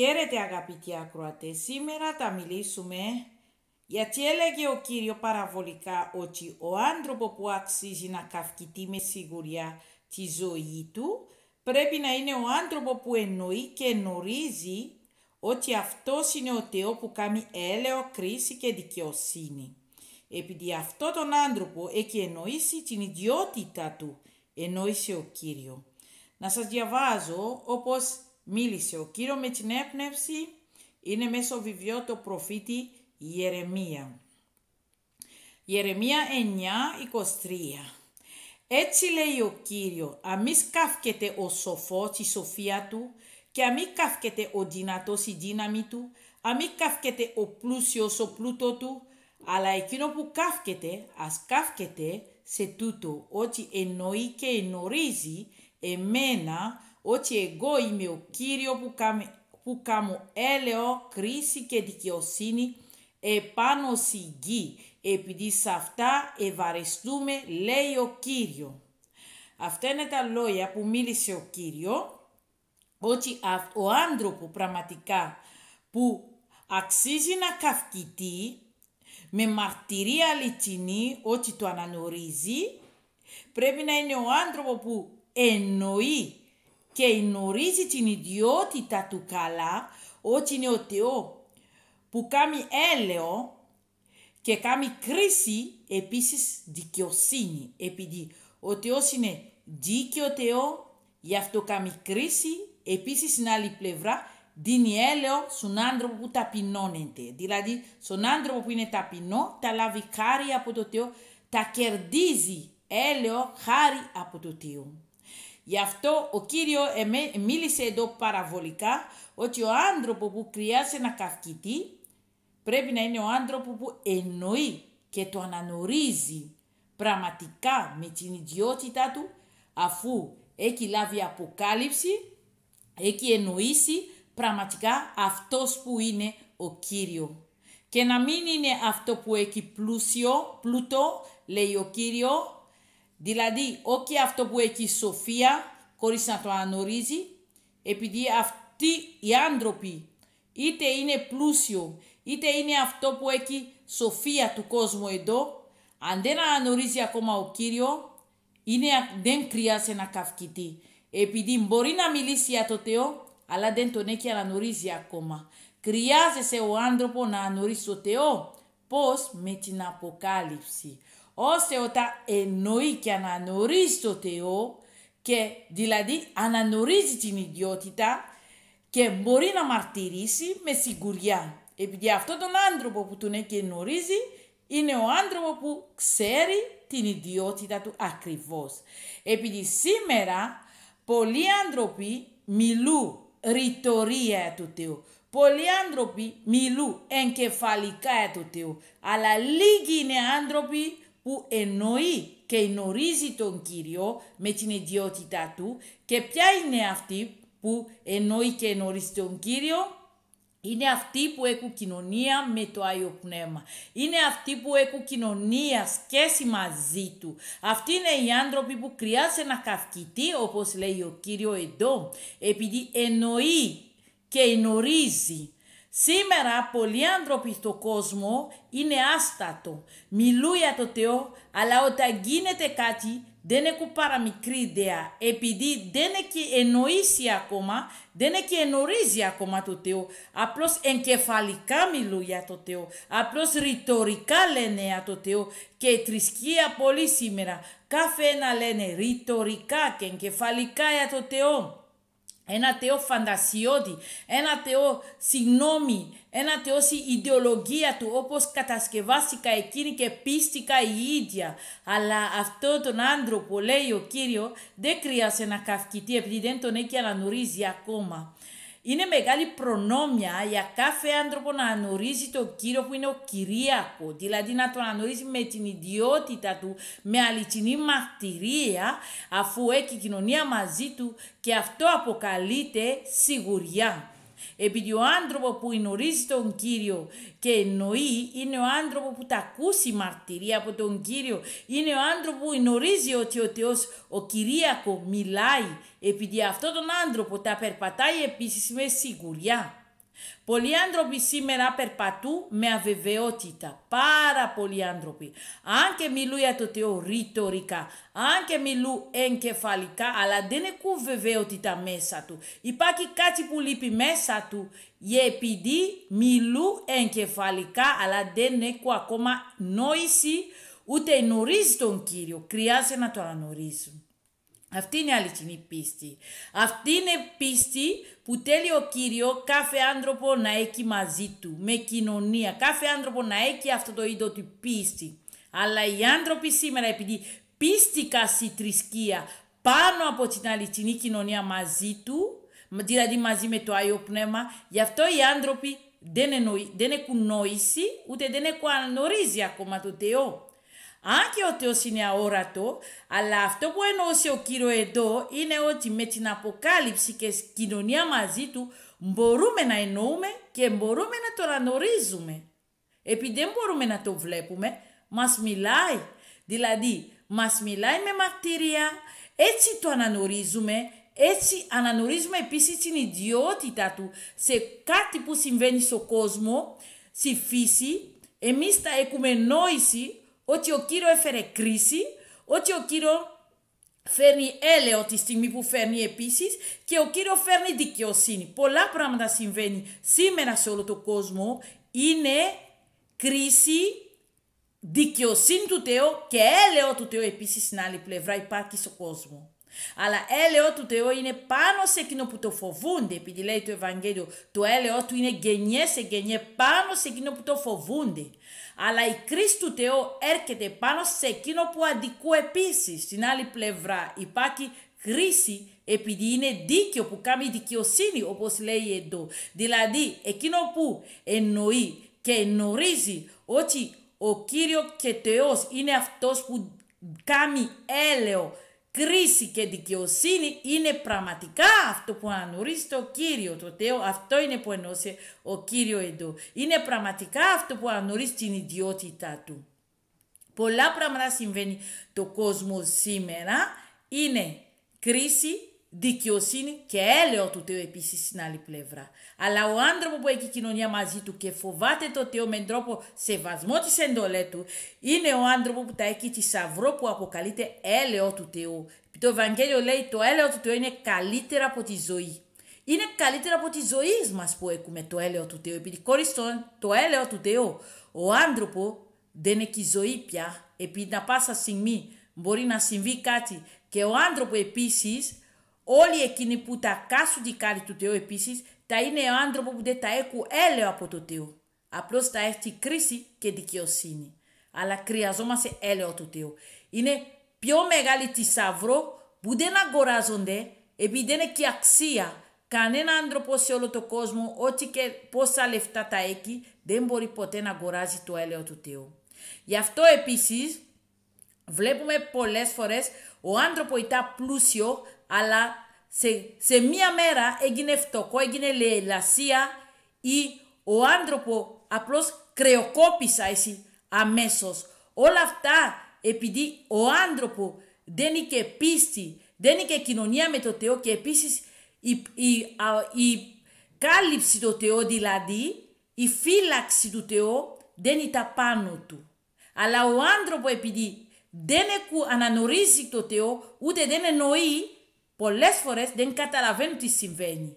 Χαίρετε αγαπητοί ακροατές, σήμερα θα μιλήσουμε γιατί έλεγε ο κύριος παραβολικά ότι ο άνθρωπος που αξίζει να καυκητεί με σιγουριά τη ζωή του πρέπει να είναι ο άνθρωπος που εννοεί και γνωρίζει ότι αυτός είναι ο Θεός που κάνει έλεος, κρίση και δικαιοσύνη. Επειδή αυτό τον άνθρωπο έχει εννοήσει την ιδιότητα του, εννοήσε ο Κύριος. Να σας διαβάζω όπως μίλησε. Ο κύριος με την έπνευση είναι μέσω βιβλίο το προφήτη Ιερεμία. Ιερεμία 9, 23. Έτσι λέει ο Κύριος, αμή σκάφκεται ο σοφός η σοφία του και αμή καύκεται ο δυνατός η δύναμη του, αμή καύκεται ο πλούσιος ο πλούτο του, αλλά εκείνο που καύκεται, ας καύκεται σε τούτο, ότι εννοεί και ενορίζει εμένα ότι εγώ είμαι ο Κύριος που, καμ που κάμω έλεο, κρίση και δικαιοσύνη επάνω στη γη, επειδή σε αυτά ευαρεστούμε, λέει ο Κύριος. Αυτά είναι τα λόγια που μίλησε ο Κύριος, ότι ο άνθρωπο πραγματικά που αξίζει να καυκητεί με μαρτυρία αληθινή ότι το αναγνωρίζει, πρέπει να είναι ο άνθρωπο που εννοεί και γνωρίζει την ιδιότητα του καλά ότι είναι ο Θεό που κάνει έλεο και κάνει κρίση επίσης δικαιοσύνη επειδή ο Θεός είναι δίκαιο Θεό γι' αυτό κάνει κρίση επίσης στην άλλη πλευρά δίνει έλεο στον άνθρωπο που ταπεινώνεται δηλαδή στον άνθρωπο που είναι ταπεινό τα λάβει χάρη από το Θεό τα κερδίζει έλεο χάρη από το Θεό. Γι' αυτό ο Κύριο μίλησε εδώ παραβολικά ότι ο άνθρωπο που χρειάζεται να καυκητεί πρέπει να είναι ο άνθρωπο που εννοεί και το αναγνωρίζει πραγματικά με την ιδιότητά του αφού έχει λάβει αποκάλυψη, έχει εννοήσει πραγματικά αυτός που είναι ο Κύριο. Και να μην είναι αυτό που έχει πλούσιο, πλούτο, λέει ο Κύριο, Δηλαδή, όχι αυτό που έχει η σοφία, χωρίς να το ανορίζει, επειδή αυτοί οι άνθρωποι είτε είναι πλούσιο, είτε είναι αυτό που έχει σοφία του κόσμου εδώ, αν δεν ανορίζει ακόμα ο Κύριος, είναι, δεν χρειάζεται να καυκητή Επειδή μπορεί να μιλήσει για το Θεό, αλλά δεν τον έχει ανορίζει ακόμα. Χρειάζεσαι ο άνθρωπος να αναγνωρίσεις το Θεό. Πώς με την αποκάλυψη ώστε όταν εννοεί και αναγνωρίζει το Θεό και δηλαδή αναγνωρίζει την ιδιότητα και μπορεί να μαρτυρήσει με σιγουριά. Επειδή αυτόν τον άνθρωπο που τον έχει γνωρίζει είναι ο άνθρωπο που ξέρει την ιδιότητα του ακριβώς. Επειδή σήμερα πολλοί άνθρωποι μιλούν ρητορία του Θεού. Πολλοί άνθρωποι μιλούν εγκεφαλικά του Θεού. Αλλά λίγοι είναι άνθρωποι που εννοεί και γνωρίζει τον Κύριο με την ιδιότητά του και ποια είναι αυτή που εννοεί και γνωρίζει τον Κύριο είναι αυτοί που έχουν κοινωνία με το Άγιο Πνεύμα. Είναι αυτοί που έχουν κοινωνία, σχέση μαζί του. Αυτοί είναι οι άνθρωποι που χρειάζεται να καυκητεί, όπως λέει ο Κύριο εδώ, επειδή εννοεί και γνωρίζει Σήμερα πολλοί άνθρωποι στον κόσμο είναι άστατο, μιλούν για το Θεό, αλλά όταν γίνεται κάτι δεν έχουν πάρα μικρή ιδέα, επειδή δεν έχει εννοήσει ακόμα, δεν έχει ενορίζει ακόμα το Θεό. Απλώς εγκεφαλικά μιλούν για το Θεό, απλώς ρητορικά λένε για το Θεό και η θρησκεία πολύ σήμερα. Κάθε ένα λένε ρητορικά και εγκεφαλικά για το Θεό. Ένα Θεό φαντασιώτη, ένα Θεό συγνώμη, ένα Θεό ιδεολογία του όπως κατασκευάστηκα εκείνη και πίστηκα η ίδια. Αλλά αυτό τον άντρο που λέει ο Κύριος δεν χρειάζεται να καυκητεί επειδή δεν τον έχει αναγνωρίζει ακόμα. Είναι μεγάλη προνόμια για κάθε άνθρωπο να αναγνωρίζει τον κύριο που είναι ο κυρίακο, δηλαδή να τον αναγνωρίζει με την ιδιότητα του, με αληθινή μαρτυρία, αφού έχει κοινωνία μαζί του και αυτό αποκαλείται σιγουριά επειδή ο άνθρωπο που γνωρίζει τον Κύριο και εννοεί είναι ο άνθρωπο που τα ακούσει μαρτυρία από τον Κύριο, είναι ο άνθρωπο που γνωρίζει ότι ο Θεός ο Κυρίακο μιλάει, επειδή αυτόν τον άνθρωπο τα περπατάει επίσης με σιγουριά. Πολλοί άνθρωποι σήμερα περπατούν με αβεβαιότητα. Πάρα πολλοί άνθρωποι. Αν και μιλούν για το Θεό ρητορικά, αν και μιλούν εγκεφαλικά, αλλά δεν έχουν βεβαιότητα μέσα του. Υπάρχει κάτι που λείπει μέσα του, επειδή μιλούν εγκεφαλικά, αλλά δεν έχουν ακόμα νόηση, ούτε γνωρίζει τον Κύριο. Χρειάζεται να το αναγνωρίζουν. Αυτή είναι η αληθινή πίστη. Αυτή είναι πίστη που θέλει ο Κύριος κάθε άνθρωπο να έχει μαζί του, με κοινωνία, κάθε άνθρωπο να έχει αυτό το είδο του πίστη. Αλλά οι άνθρωποι σήμερα επειδή πίστηκαν στη θρησκεία πάνω από την αληθινή κοινωνία μαζί του, δηλαδή μαζί με το Άγιο Πνεύμα, γι' αυτό οι άνθρωποι δεν, εννοεί, δεν έχουν νόηση, ούτε δεν έχουν γνωρίζει ακόμα το Θεό. Αν και ο Θεός είναι αόρατος, αλλά αυτό που εννοούσε ο κύριο εδώ είναι ότι με την αποκάλυψη και κοινωνία μαζί του μπορούμε να εννοούμε και μπορούμε να το αναγνωρίζουμε. Επειδή δεν μπορούμε να το βλέπουμε, μας μιλάει. Δηλαδή, μας μιλάει με μαρτυρία, έτσι το αναγνωρίζουμε, έτσι αναγνωρίζουμε επίσης την ιδιότητα του σε κάτι που συμβαίνει στον κόσμο, στη φύση. Εμείς τα έχουμε νόηση ότι ο κύριο έφερε κρίση, ότι ο κύριο φέρνει έλεο τη στιγμή που φέρνει επίσης και ο κύριο φέρνει δικαιοσύνη. Πολλά πράγματα συμβαίνει σήμερα σε όλο τον κόσμο. Είναι κρίση, δικαιοσύνη του Θεού και έλεο του Θεού επίσης στην άλλη πλευρά υπάρχει στον κόσμο. Αλλά έλεο του Θεού είναι πάνω σε εκείνο που το φοβούνται, επειδή λέει το Ευαγγέλιο. Το έλεο του είναι γενιές σε γενιές πάνω σε εκείνο που το φοβούνται αλλά η κρίση του Θεού έρχεται πάνω σε εκείνο που αντικού επίσης. Στην άλλη πλευρά υπάρχει κρίση επειδή είναι δίκαιο που κάνει δικαιοσύνη όπως λέει εδώ. Δηλαδή εκείνο που εννοεί και γνωρίζει ότι ο Κύριος και Θεός είναι αυτός που κάνει έλεο κρίση και δικαιοσύνη είναι πραγματικά αυτό που ανορίζει το Κύριο, το Θεό. Αυτό είναι που ενώσε ο Κύριο εδώ. Είναι πραγματικά αυτό που ανορίζει την ιδιότητά του. Πολλά πράγματα συμβαίνει το κόσμο σήμερα. Είναι κρίση δικαιοσύνη και έλεο του Θεού επίσης στην άλλη πλευρά. Αλλά ο άνθρωπο που έχει κοινωνία μαζί του και φοβάται το Θεό με τρόπο σεβασμό της εντολή του, είναι ο άνθρωπο που τα έχει της σαυρό που αποκαλείται έλεο του Θεού. Το Ευαγγέλιο λέει το έλεο του Θεού είναι καλύτερα από τη ζωή. Είναι καλύτερα από τη ζωή μας που έχουμε το έλεο του Θεού. Επειδή χωρίς το έλεο του Θεού, ο άνθρωπο δεν έχει ζωή πια, επειδή να πάσα στιγμή μπορεί να συμβεί κάτι και ο άνθρωπο επίσης Όλοι εκείνοι που τα κάσουν κάτι του Θεού επίσης, θα είναι ο άνθρωπο που δεν τα έχουν έλεο από το Θεό. Απλώ θα έχει κρίση και δικαιοσύνη. Αλλά χρειαζόμαστε έλεο του Θεού. Είναι πιο μεγάλη θησαυρό που δεν αγοράζονται επειδή δεν έχει αξία. Κανένα άνθρωπο σε όλο τον κόσμο, ό,τι και πόσα λεφτά τα έχει, δεν μπορεί ποτέ να αγοράζει το έλεο του Θεού. Γι' αυτό επίσης βλέπουμε πολλές φορές ο άνθρωπο ήταν πλούσιο, αλλά σε, σε μία μέρα έγινε φτωχό, έγινε λαιλασία ή ο άνθρωπο απλώς κρεοκόπησα εσύ αμέσως. Όλα αυτά επειδή ο άνθρωπο δεν είχε πίστη, δεν είχε κοινωνία με το Θεό και επίσης η, η, η κάλυψη του Θεού δηλαδή, η φύλαξη του Θεού δεν ήταν πάνω του. Αλλά ο άνθρωπο επειδή δεν αναγνωρίζει το Θεό, ούτε δεν εννοεί πολλές φορές δεν καταλαβαίνουν τι συμβαίνει.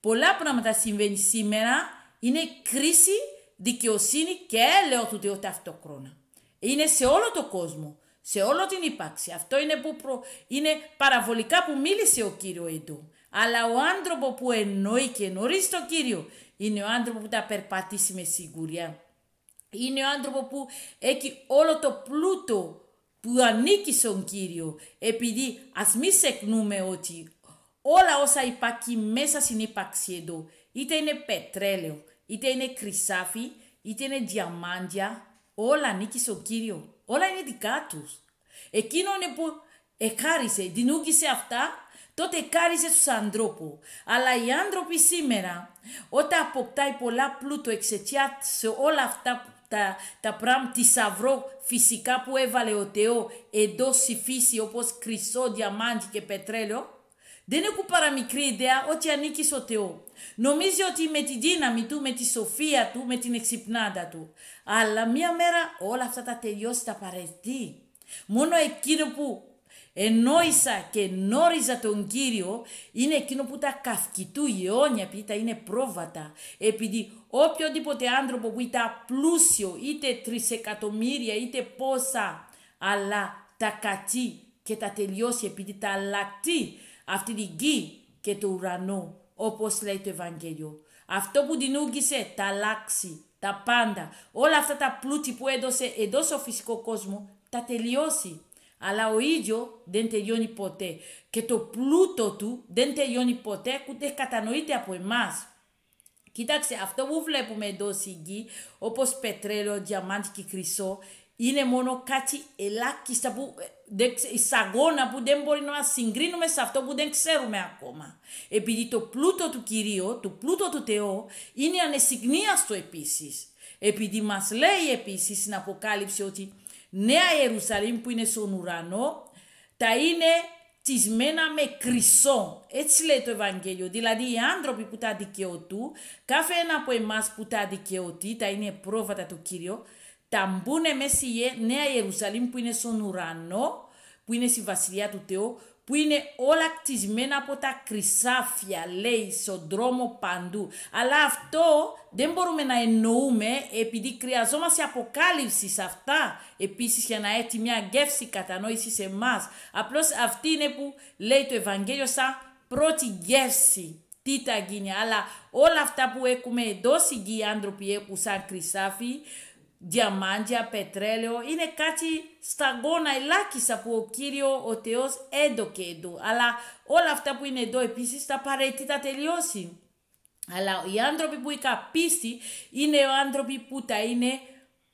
Πολλά πράγματα συμβαίνουν σήμερα, είναι κρίση, δικαιοσύνη και έλεος του Θεού ταυτόχρονα. Είναι σε όλο τον κόσμο, σε όλο την ύπαρξη. Αυτό είναι, που προ... είναι παραβολικά που μίλησε ο Κύριος εδώ. Αλλά ο άνθρωπο που εννοεί και γνωρίζει τον Κύριο είναι ο άνθρωπο που τα περπατήσει με σιγουριά. Είναι ο άνθρωπο που έχει όλο το πλούτο που ανήκει στον Κύριο, επειδή ας μην σεκνούμε ότι όλα όσα υπάρχει μέσα στην ύπαρξη εδώ, είτε είναι πετρέλαιο, είτε είναι κρυσάφι, είτε είναι διαμάντια, όλα ανήκει στον Κύριο, όλα είναι δικά τους. είναι που εκάρισε, δημιούργησε αυτά, τότε κάρισε στους ανθρώπους. Αλλά οι άνθρωποι σήμερα, όταν αποκτάει πολλά πλούτο εξαιτίας σε όλα αυτά που, τα, τα πράγματα θησαυρό φυσικά που έβαλε ο Θεό εδώ στη φύση όπως κρυσό, διαμάντι και πετρέλαιο, δεν έχω παραμικρή ιδέα ότι ανήκει στο Θεό. Νομίζει ότι με τη δύναμη του, με τη σοφία του, με την εξυπνάδα του. Αλλά μία μέρα όλα αυτά τα τελειώσει, τα παρελθεί. Μόνο εκείνο που ενόησα και νόριζα τον Κύριο είναι εκείνο που τα καυκητού η αιώνια τα είναι πρόβατα επειδή οποιοδήποτε άνθρωπο που ήταν πλούσιο είτε τρισεκατομμύρια είτε πόσα αλλά τα κατή και τα τελειώσει επειδή τα λάτη αυτή τη γη και το ουρανό όπως λέει το Ευαγγέλιο. Αυτό που την ούγγισε τα αλλάξει τα πάντα όλα αυτά τα πλούτη που έδωσε εντός ο φυσικό κόσμο τα τελειώσει αλλά ο ίδιο δεν τελειώνει ποτέ. Και το πλούτο του δεν τελειώνει ποτέ, ούτε κατανοείται από εμάς. Κοίταξε, αυτό που βλέπουμε εδώ στην γη, όπως πετρέλαιο, διαμάντι και χρυσό, είναι μόνο κάτι ελάχιστα που ε, δεν, που δεν μπορεί να συγκρίνουμε σε αυτό που δεν ξέρουμε ακόμα. Επειδή το πλούτο του Κυρίου, το πλούτο του Θεού, είναι ανεσυγνίαστο επίσης. Επειδή μας λέει επίσης στην Αποκάλυψη ότι Νέα Ιερουσαλήμ που είναι στον ουρανό τα είναι τσισμένα με κρυσό. Έτσι λέει το Ευαγγέλιο. Δηλαδή οι άνθρωποι που τα δικαιωτούν, κάθε ένα από εμάς που τα δικαιωτεί, τα είναι πρόβατα του Κύριου, τα μπουν μέσα στη Νέα Ιερουσαλήμ που είναι στον ουρανό, που είναι στη Βασιλεία του Θεού, που είναι όλα κτισμένα από τα κρυσάφια, λέει, στον δρόμο παντού. Αλλά αυτό δεν μπορούμε να εννοούμε επειδή χρειαζόμαστε αποκάλυψη σε αυτά. Επίσης για να έχει μια γεύση κατανόησης σε εμάς. Απλώς αυτή είναι που λέει το Ευαγγέλιο σαν πρώτη γεύση τι θα γίνει. Αλλά όλα αυτά που έχουμε εδώ οι άνθρωποι έχουν σαν κρυσάφι, διαμάντια, πετρέλαιο, είναι κάτι σταγόνα ελάχιστα που ο Κύριο ο Θεός έδωκε εδώ. Αλλά όλα αυτά που είναι εδώ επίσης τα απαραίτητα τελειώσει. Αλλά οι άνθρωποι που είχα πίστη είναι οι άνθρωποι που τα είναι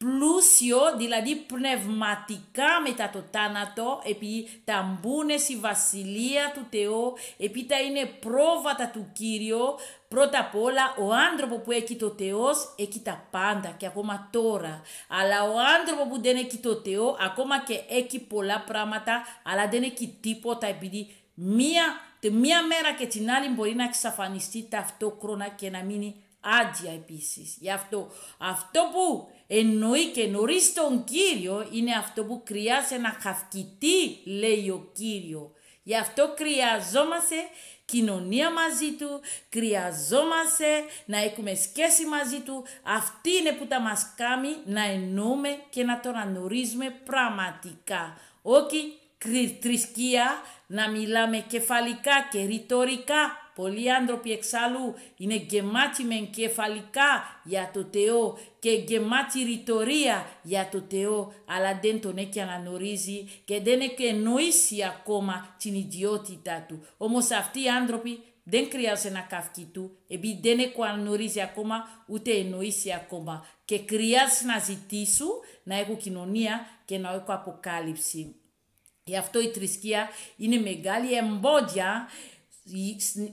πλούσιο, δηλαδή πνευματικά μετά το τάνατο, επί τα μπουν στη βασιλεία του Θεού, επειδή τα είναι πρόβατα του Κύριου, πρώτα απ' όλα ο άνθρωπο που έχει το Θεός έχει τα πάντα και ακόμα τώρα. Αλλά ο άνθρωπο που δεν έχει το Θεό ακόμα και έχει πολλά πράγματα, αλλά δεν έχει τίποτα επειδή μία, μία μέρα και την άλλη μπορεί να εξαφανιστεί ταυτόχρονα και να μείνει άντια επίσης. Γι' αυτό, αυτό που εννοεί και νωρίς τον Κύριο είναι αυτό που χρειάζεται να χαυκητεί, λέει ο Κύριο. Γι' αυτό χρειαζόμαστε κοινωνία μαζί του, χρειαζόμαστε να έχουμε σχέση μαζί του. Αυτή είναι που τα μας κάνει να εννοούμε και να τον ανορίζουμε πραγματικά. Όχι θρησκεία, να μιλάμε κεφαλικά και ρητορικά. Πολλοί άνθρωποι εξάλλου είναι γεμάτοι με κεφαλικά για το Θεό και γεμάτοι ρητορία για το Θεό, αλλά δεν τον έχει αναγνωρίζει και δεν έχει εννοήσει ακόμα την ιδιότητα του. Όμως αυτοί οι άνθρωποι δεν χρειάζεται να καυκεί του, επειδή δεν έχουν αναγνωρίσει ακόμα, ούτε εννοήσει ακόμα. Και χρειάζεται να ζητήσουν να έχουν κοινωνία και να έχουν αποκάλυψη. Γι' αυτό η θρησκεία είναι μεγάλη εμπόδια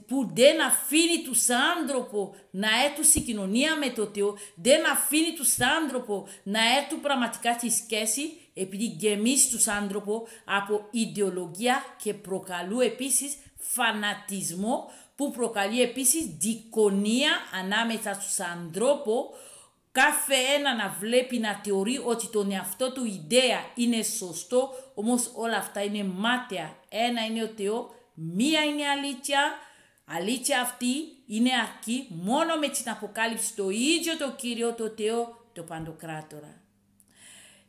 που δεν αφήνει τους άνθρωπους να έχουν συγκοινωνία με το Θεό, δεν αφήνει τους άνθρωπους να έχουν πραγματικά τη σχέση επειδή γεμίζει τους άνθρωπους από ιδεολογία και προκαλούν επίσης φανατισμό που προκαλεί επίσης δικονία ανάμεσα στους ανθρώπου Κάθε ένα να βλέπει, να θεωρεί ότι τον εαυτό του ιδέα είναι σωστό, όμως όλα αυτά είναι μάταια. Ένα είναι ο Θεό, μία είναι αλήθεια, αλήθεια αυτή είναι αρκή μόνο με την αποκάλυψη το ίδιο το Κύριο, το Θεό, το Παντοκράτορα.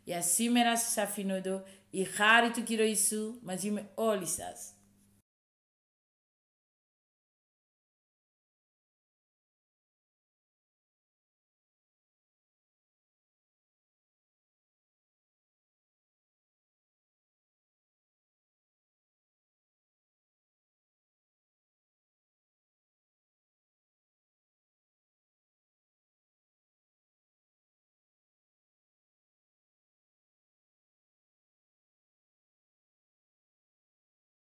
Για σήμερα σας αφήνω εδώ η χάρη του Κύριου Ιησού μαζί με όλοι σας.